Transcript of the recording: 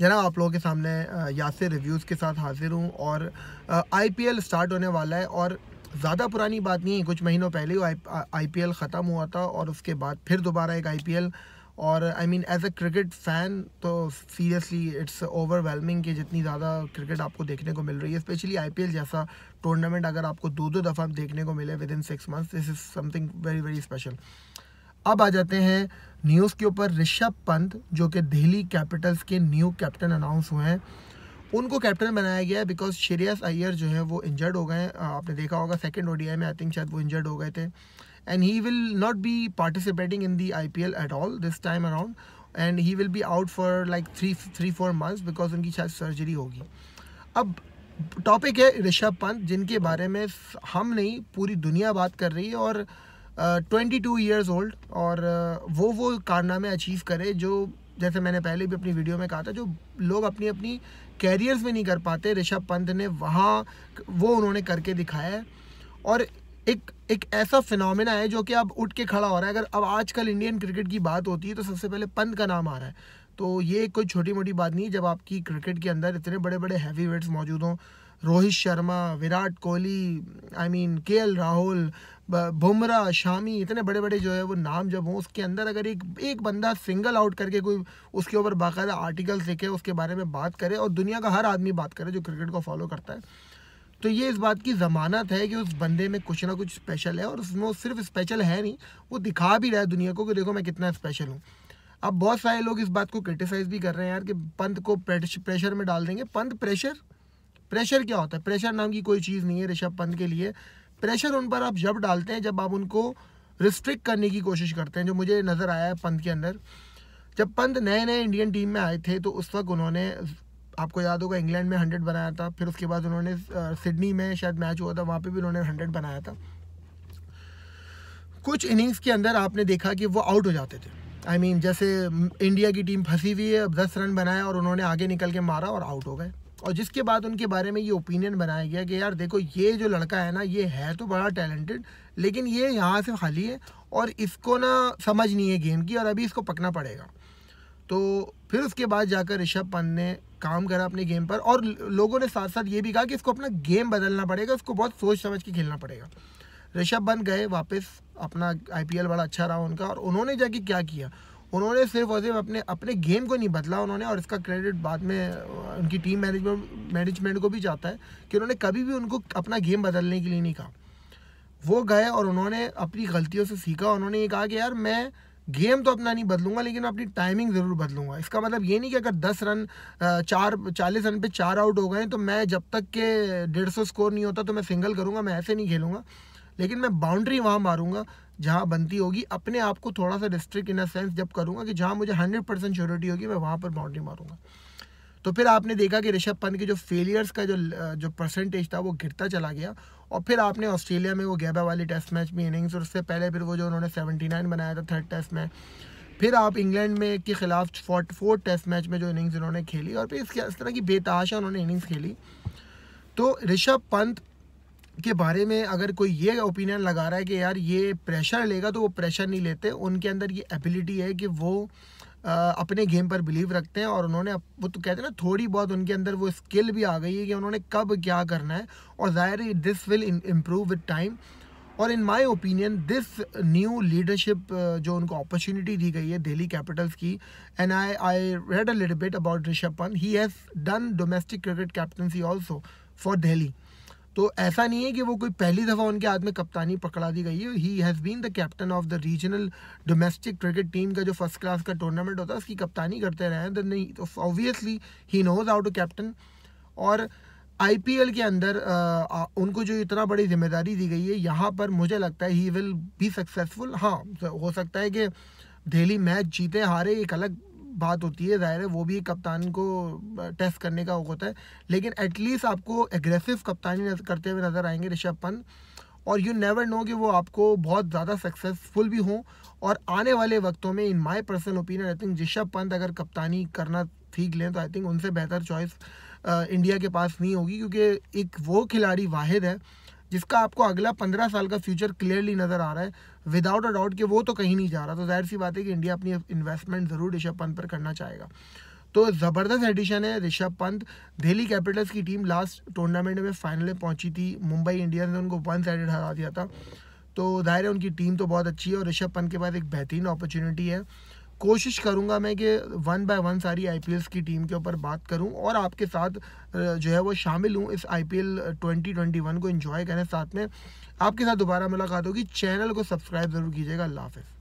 जना आप लोगों के सामने यासिर रिव्यूज़ के साथ हाजिर हूँ और आईपीएल स्टार्ट होने वाला है और ज़्यादा पुरानी बात नहीं है कुछ महीनों पहले ही आईपीएल ख़त्म हुआ था और उसके बाद फिर दोबारा एक आईपीएल और I mean as a cricket fan तो सीरियसली इट्स ओवरवेलमिंग कि जितनी ज़्यादा क्रिकेट आपको देखने को मिल रही है स्पेशली आईपीएल जैसा टूर्नामेंट अगर आपको दो दो दफ़ा देखने को मिले with in six months this is something very very special अब आ जाते हैं न्यूज़ के ऊपर ऋषभ पंत जो कि दिल्ली कैपिटल्स के न्यू कैप्टन अनाउंस हुए हैं उनको कैप्टन बनाया गया है बिकॉज श्रेयस अय्यर जो है वो इंजर्ड हो गए हैं आपने देखा होगा सेकेंड ओडीआई में आई थिंक शायद वो इंजर्ड हो गए थे and he will not be participating in the I P L at all this time around and he will be out for like three three four months because उनकी शायद surgery होगी अब topic है ऋषभ पंत जिनके बारे में हम नहीं पूरी दुनिया बात कर रही है और ट्वेंटी टू ईयर्स ओल्ड और uh, वो वो कारनामे अचीव करे जो जैसे मैंने पहले भी अपनी वीडियो में कहा था जो लोग अपनी अपनी कैरियर्स में नहीं कर पाते ऋषभ पंत ने वहाँ वो उन्होंने करके दिखाया है और एक एक ऐसा फिनोमेना है जो कि अब उठ के खड़ा हो रहा है अगर अब आजकल इंडियन क्रिकेट की बात होती है तो सबसे पहले पंत का नाम आ रहा है तो ये कोई छोटी मोटी बात नहीं जब आपकी क्रिकेट के अंदर इतने बड़े बड़े हैवी वेट्स मौजूद हों Rohit Sharma Virat Kohli I mean K Rahul Bumrah Shami इतने बड़े बड़े जो है वो नाम जब हों उसके अंदर अगर एक एक बंदा सिंगल आउट करके कोई उसके ऊपर बाकायदा आर्टिकल लिखे उसके बारे में बात करे और दुनिया का हर आदमी बात करे जो क्रिकेट को फॉलो करता है तो ये इस बात की ज़मानत है कि उस बंदे में कुछ ना कुछ स्पेशल है और उसमें सिर्फ स्पेशल है नहीं वो दिखा भी रहा है दुनिया को कि देखो मैं कितना स्पेशल हूँ अब बहुत सारे लोग इस बात को क्रिटिसाइज़ भी कर रहे हैं यार कि पंत को प्रेशर में डाल देंगे पंत प्रेशर प्रेशर क्या होता है प्रेशर नाम की कोई चीज़ नहीं है ऋषभ पंत के लिए प्रेशर उन पर आप जब डालते हैं जब आप उनको रिस्ट्रिक्ट करने की कोशिश करते हैं जो मुझे नज़र आया है पंत के अंदर जब पंत नए नए इंडियन टीम में आए थे तो उस वक्त उन्होंने आपको याद होगा इंग्लैंड में हंड्रेड बनाया था फिर उसके बाद उन्होंने सिडनी में शायद मैच हुआ था वहाँ पर भी उन्होंने हंड्रेड बनाया था कुछ इनिंग्स के अंदर आपने देखा कि वो आउट हो जाते थे आई I मीन mean, जैसे इंडिया की टीम फंसी हुई है अब दस रन बनाए और उन्होंने आगे निकल के मारा और आउट हो गए और जिसके बाद उनके बारे में ये ओपिनियन बनाया गया कि यार देखो ये जो लड़का है ना ये है तो बड़ा टैलेंटेड लेकिन ये यहाँ से खाली है और इसको ना समझ नहीं है गेम की और अभी इसको पकना पड़ेगा तो फिर उसके बाद जाकर ऋषभ पंत ने काम करा अपने गेम पर और लोगों ने साथ साथ ये भी कहा कि इसको अपना गेम बदलना पड़ेगा इसको बहुत सोच समझ के खेलना पड़ेगा ऋषभ पंत गए वापस अपना आईपीएल बड़ा अच्छा रहा उनका और उन्होंने जाके क्या किया उन्होंने सिर्फ और सिर्फ अपने अपने गेम को नहीं बदला उन्होंने और इसका क्रेडिट बाद में उनकी टीम मैनेजमेंट मैनेजमेंट को भी जाता है कि उन्होंने कभी भी उनको अपना गेम बदलने के लिए नहीं कहा वो गए और उन्होंने अपनी गलतियों से सीखा उन्होंने ये कहा कि यार मैं गेम तो अपना नहीं बदलूंगा लेकिन अपनी टाइमिंग ज़रूर बदलूंगा इसका मतलब ये नहीं कि अगर दस रन चार चालीस रन पे चार आउट हो गए तो मैं जब तक के डेढ़ सौ स्कोर नहीं होता तो मैं सिंगल करूंगा मैं ऐसे नहीं खेलूंगा लेकिन मैं बाउंड्री वहाँ मारूंगा जहाँ बनती होगी अपने आप को थोड़ा सा रिस्ट्रिक्ट इन अ सेंस जब करूँगा कि जहाँ मुझे हंड्रेड परसेंट श्योरिटी होगी मैं वहाँ पर बाउंड्री मारूंगा तो फिर आपने देखा कि ऋषभ पंत के जो फेलियर्स का जो जो परसेंटेज था वो गिरता चला गया और फिर आपने ऑस्ट्रेलिया में वो गैबा वाली टेस्ट मैच में इनिंग्स और उससे पहले फिर वो जो उन्होंने सेवेंटी नाइन बनाया था थर्ड टेस्ट में फिर आप इंग्लैंड में के खिलाफ फोर्थ फोर्थ टेस्ट मैच में जो इनिंग्स उन्होंने खेली और फिर इस तरह की बेताशा उन्होंने इनिंग्स खेली तो ऋषभ पंत के बारे में अगर कोई ये ओपिनियन लगा रहा है कि यार ये प्रेशर लेगा तो वो प्रेशर नहीं लेते उनके अंदर ये एबिलिटी है कि वो आ, अपने गेम पर बिलीव रखते हैं और उन्होंने वो तो कहते हैं ना थोड़ी बहुत उनके अंदर वो स्किल भी आ गई है कि उन्होंने कब क्या करना है और ज़ाहिर this will improve with time और in my opinion this new leadership जो उनको अपॉर्चुनिटी दी गई है दिल्ली कैपिटल्स की and I I read a little bit about Rishabh Pant he has done domestic cricket captaincy also for Delhi तो ऐसा नहीं है कि वो कोई पहली दफ़ा उनके हाथ में कप्तानी पकड़ा दी गई है he has been the captain of the regional domestic cricket team का जो फर्स्ट क्लास का टूर्नामेंट होता है उसकी कप्तानी करते रहे हैं तो नहीं तो obviously he knows out captain और आई के अंदर आ, आ, उनको जो इतना बड़ी जिम्मेदारी दी गई है यहाँ पर मुझे लगता है ही विल बी सक्सेसफुल हाँ तो हो सकता है कि दिल्ली मैच जीते हारे एक अलग बात होती है ज़ाहिर है वो भी कप्तान को टेस्ट करने का होता है लेकिन एटलीस्ट आपको एग्रेसिव कप्तानी करते हुए नज़र आएंगे ऋषभ पंत और यू नेवर नो कि वो आपको बहुत ज़्यादा सक्सेसफुल भी हों और आने वाले वक्तों में in my personal opinion I think Rishabh Pant अगर कप्तानी करना ठीक लें तो आई थिंक उनसे बेहतर चॉइस इंडिया के पास नहीं होगी क्योंकि एक वो खिलाड़ी वाहिद है जिसका आपको अगला पंद्रह साल का फ्यूचर क्लियरली नज़र आ रहा है विदाउट अ डाउट कि वो तो कहीं नहीं जा रहा तो जाहिर सी बात है कि इंडिया अपनी इन्वेस्टमेंट ज़रूर ऋषभ पंत पर करना चाहेगा तो ज़बरदस्त एडिशन है ऋषभ पंत दिल्ली कैपिटल्स की टीम लास्ट टूर्नामेंट में फाइनल में पहुंची थी मुंबई इंडियंस ने उनको वन साइडेड हरा दिया था तो जाहिर है उनकी टीम तो बहुत अच्छी है और ऋषभ पंत के पास एक बेहतरीन अपॉर्चुनिटी है कोशिश करूँगा मैं कि वन बाय वन सारी आई की टीम के ऊपर बात करूँ और आपके साथ जो है वो शामिल हूँ इस I P L twenty twenty one को इन्जॉय करें साथ में आपके साथ दोबारा मुलाकात होगी चैनल को सब्सक्राइब ज़रूर कीजिएगा अल्लाह हाफ़